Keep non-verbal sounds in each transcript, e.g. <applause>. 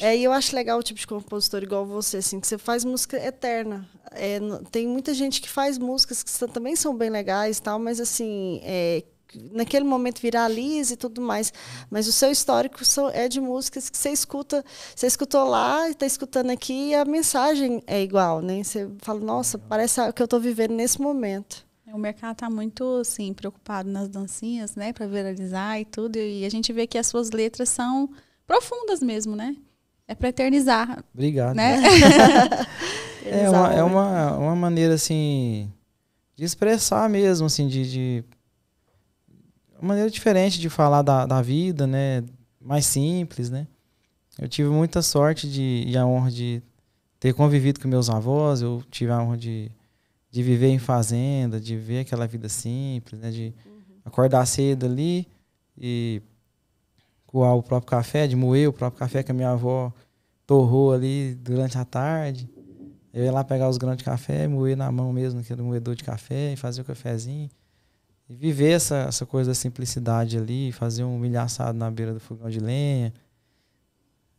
É, e eu acho legal o tipo de compositor igual você, assim, que você faz música eterna. É, tem muita gente que faz músicas que também são bem legais tal, mas assim, é, naquele momento viraliza e tudo mais. Mas o seu histórico é de músicas que você escuta, você escutou lá e está escutando aqui e a mensagem é igual, né? Você fala, nossa, parece o que eu estou vivendo nesse momento. É, o mercado está muito assim preocupado nas dancinhas, né, para viralizar e tudo, e a gente vê que as suas letras são profundas mesmo, né? É para eternizar. Obrigado. Né? né? <laughs> é uma, é uma, uma maneira, assim, de expressar mesmo, assim, de, de uma maneira diferente de falar da, da vida, né? Mais simples, né? Eu tive muita sorte de, e a honra de ter convivido com meus avós, eu tive a honra de, de viver em fazenda, de ver aquela vida simples, né? De uhum. acordar cedo ali e coar o próprio café, de moer o próprio café que a minha avó torrou ali durante a tarde. Eu ia lá pegar os grãos de café, moer na mão mesmo aquele moedor de café e fazer o cafezinho. E viver essa, essa coisa da simplicidade ali, fazer um milho assado na beira do fogão de lenha.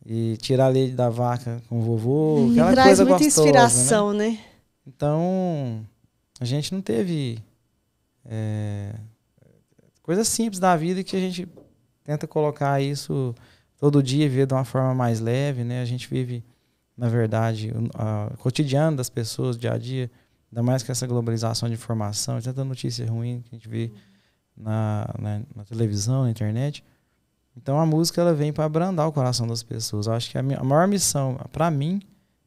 E tirar leite da vaca com o vovô. Hum, aquela traz coisa muita gostosa, né? inspiração, né? né? Então, a gente não teve é, coisas simples da vida que a gente tenta colocar isso todo dia e ver de uma forma mais leve, né? A gente vive, na verdade, o cotidiano das pessoas, dia a dia, ainda mais com essa globalização de informação, tanta notícia ruim que a gente vê na, na, né, na televisão, na internet. Então a música ela vem para abrandar o coração das pessoas. Eu acho que a, minha, a maior missão para mim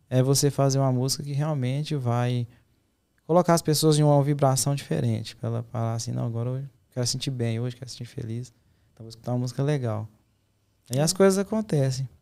é você fazer uma música que realmente vai colocar as pessoas em uma vibração diferente, para ela falar assim, não, agora eu quero sentir bem, hoje quero sentir feliz vou escutar uma música legal. Aí as coisas acontecem.